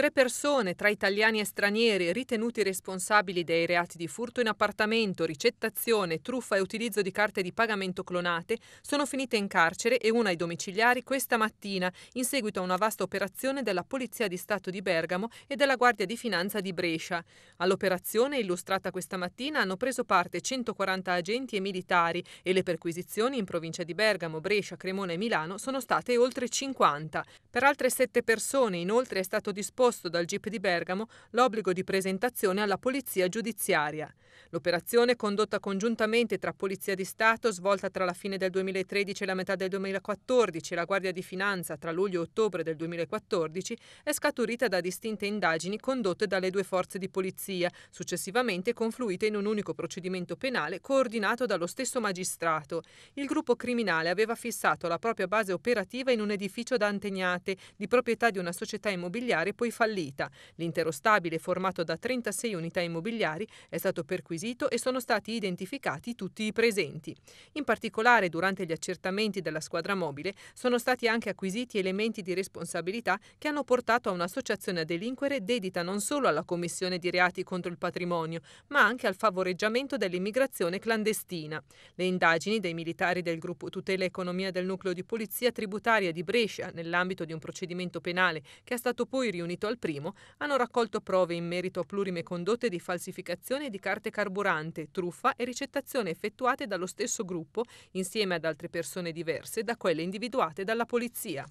Tre persone, tra italiani e stranieri, ritenuti responsabili dei reati di furto in appartamento, ricettazione, truffa e utilizzo di carte di pagamento clonate, sono finite in carcere e una ai domiciliari questa mattina, in seguito a una vasta operazione della Polizia di Stato di Bergamo e della Guardia di Finanza di Brescia. All'operazione, illustrata questa mattina, hanno preso parte 140 agenti e militari e le perquisizioni in provincia di Bergamo, Brescia, Cremona e Milano sono state oltre 50. Per altre sette persone, inoltre, è stato disposto imposto dal GIP di Bergamo l'obbligo di presentazione alla polizia giudiziaria. L'operazione, condotta congiuntamente tra Polizia di Stato, svolta tra la fine del 2013 e la metà del 2014 e la Guardia di Finanza tra luglio e ottobre del 2014, è scaturita da distinte indagini condotte dalle due forze di polizia, successivamente confluite in un unico procedimento penale coordinato dallo stesso magistrato. Il gruppo criminale aveva fissato la propria base operativa in un edificio da Antegnate, di proprietà di una società immobiliare poi fallita. L'intero stabile, formato da 36 unità immobiliari, è stato perquisito e sono stati identificati tutti i presenti. In particolare, durante gli accertamenti della squadra mobile, sono stati anche acquisiti elementi di responsabilità che hanno portato a un'associazione a delinquere dedita non solo alla commissione di reati contro il patrimonio, ma anche al favoreggiamento dell'immigrazione clandestina. Le indagini dei militari del gruppo Tutela Economia del Nucleo di Polizia Tributaria di Brescia, nell'ambito di un procedimento penale che è stato poi riunito seguito al primo, hanno raccolto prove in merito a plurime condotte di falsificazione di carte carburante, truffa e ricettazione effettuate dallo stesso gruppo insieme ad altre persone diverse da quelle individuate dalla polizia.